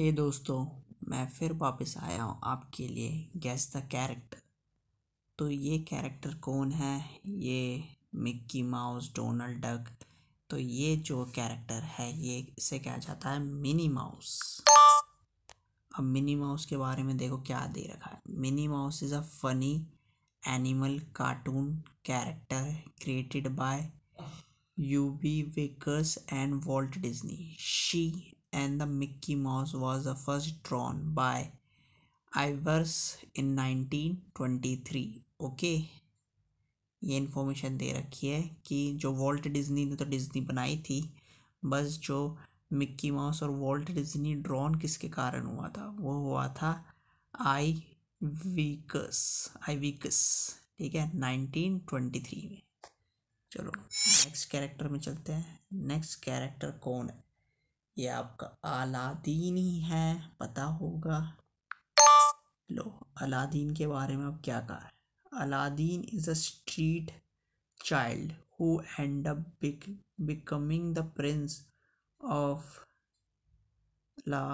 ये दोस्तों मैं फिर वापस आया हूँ आपके लिए गैस द कैरेक्टर तो ये कैरेक्टर कौन है ये मिक्की माउस डोनाल्ड डक तो ये जो कैरेक्टर है ये इसे क्या जाता है मिनी माउस अब मिनी माउस के बारे में देखो क्या दे रखा है Minnie Mouse is a funny animal cartoon character created by Ub वेकर्स and Walt Disney she and the Mickey Mouse was the first drawn by Iwerks in 1923 okay ये इन्फॉर्मेशन दे रखी है कि जो वॉल्ट डिज्नी ने तो डिज्नी बनाई थी बस जो मिक्की माउस और वॉल्ट डिज्नी ड्रॉन किसके कारण हुआ था वो हुआ था आई वीकस आई वीकस ठीक है 1923 में चलो नेक्स्ट कैरेक्टर में चलते हैं नेक्स्ट कैरेक्टर कौन है ये आपका अलादीन ही है पता होगा लो अलादीन के बारे में अब क्या कहा है Aladdin is a street child who end up becoming the prince of ला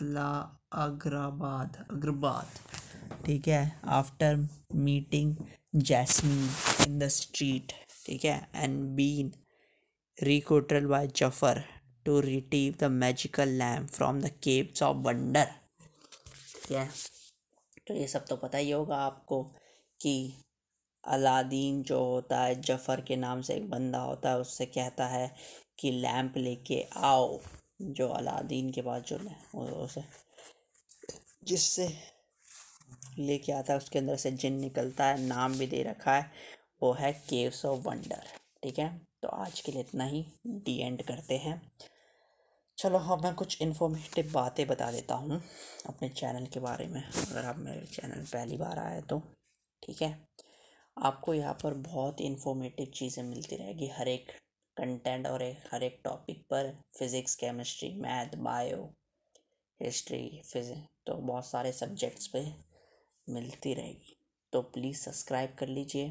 अला अग्राबाद अग्रबाद ठीक है after meeting Jasmine in the street ठीक है and been recruited by Jafar to retrieve the magical lamp from the caves of wonder ठीक है तो ये सब तो पता ही होगा आपको कि अलादीन जो होता है जफ़र के नाम से एक बंदा होता है उससे कहता है कि लैंप लेके आओ जो अलादीन के पास जो उसे जिससे लेके आता है उसके अंदर से जिन निकलता है नाम भी दे रखा है वो है केव्स ऑफ वंडर ठीक है तो आज के लिए इतना ही डी एंड करते हैं चलो हाँ मैं कुछ इन्फॉर्मेटिव बातें बता देता हूँ अपने चैनल के बारे में अगर आप मेरे चैनल पहली बार आए तो ठीक है आपको यहाँ पर बहुत इन्फॉर्मेटिव चीज़ें मिलती रहेगी हर एक कंटेंट और एक हर एक टॉपिक पर physics chemistry math bio history फिज तो बहुत सारे सब्जेक्ट्स पे मिलती रहेगी तो प्लीज़ सब्सक्राइब कर लीजिए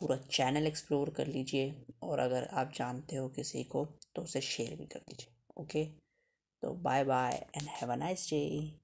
पूरा चैनल एक्सप्लोर कर लीजिए और अगर आप जानते हो किसी को तो उसे शेयर भी कर दीजिए okay so bye bye and have a nice day